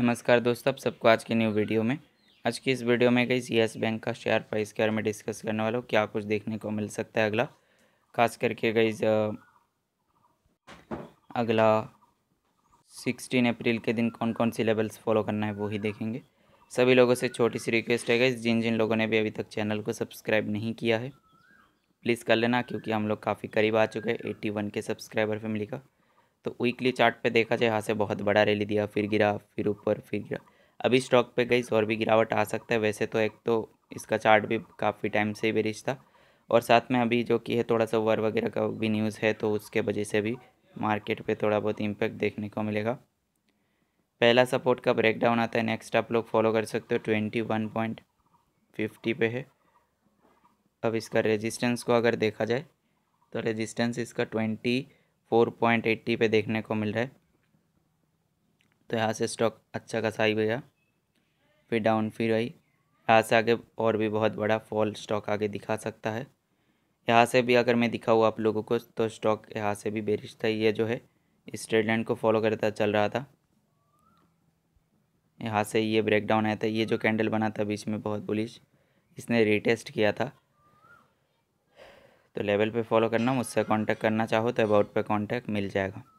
नमस्कार दोस्तों आप सबको आज के न्यू वीडियो में आज की इस वीडियो में गई येस बैंक का शेयर प्राइस के बारे में डिस्कस करने वाला हूँ क्या कुछ देखने को मिल सकता है अगला खास करके गई अगला सिक्सटीन अप्रैल के दिन कौन कौन सी लेवल्स फॉलो करना है वो ही देखेंगे सभी लोगों से छोटी सी रिक्वेस्ट है गई जिन जिन लोगों ने भी अभी तक चैनल को सब्सक्राइब नहीं किया है प्लीज़ कर लेना क्योंकि हम लोग काफ़ी करीब आ चुके हैं एट्टी वन के सब्सक्राइबर फैमिली का तो वीकली चार्ट पे देखा जाए यहाँ से बहुत बड़ा रैली दिया फिर गिरा फिर ऊपर फिर गिरा अभी स्टॉक पे गई और भी गिरावट आ सकता है वैसे तो एक तो इसका चार्ट भी काफ़ी टाइम से ही बेरिश था और साथ में अभी जो कि है थोड़ा सा वर वगैरह का भी न्यूज़ है तो उसके वजह से भी मार्केट पर थोड़ा बहुत इम्पैक्ट देखने को मिलेगा पहला सपोर्ट का ब्रेकडाउन आता है नेक्स्ट आप लोग फॉलो कर सकते हो ट्वेंटी वन पॉइंट फिफ्टी पे है अब इसका रेजिस्टेंस को अगर देखा जाए तो रेजिस्टेंस इसका ट्वेंटी फोर पॉइंट एट्टी पे देखने को मिल रहा है तो यहाँ से स्टॉक अच्छा खासा ही गया फिर डाउन फिर आई यहाँ से आगे और भी बहुत बड़ा फॉल स्टॉक आगे दिखा सकता है यहाँ से भी अगर मैं दिखाऊँ आप लोगों को तो स्टॉक यहाँ से भी बेरिश था ये जो है इस ट्रेड लाइन को फॉलो करता चल रहा था यहाँ से ये ब्रेकडाउन आया था ये जो कैंडल बना था बीच में बहुत बुलिश इसने रिटेस्ट किया था तो लेवल पे फॉलो करना मुझसे कांटेक्ट करना चाहो तो अबाउट पे कांटेक्ट मिल जाएगा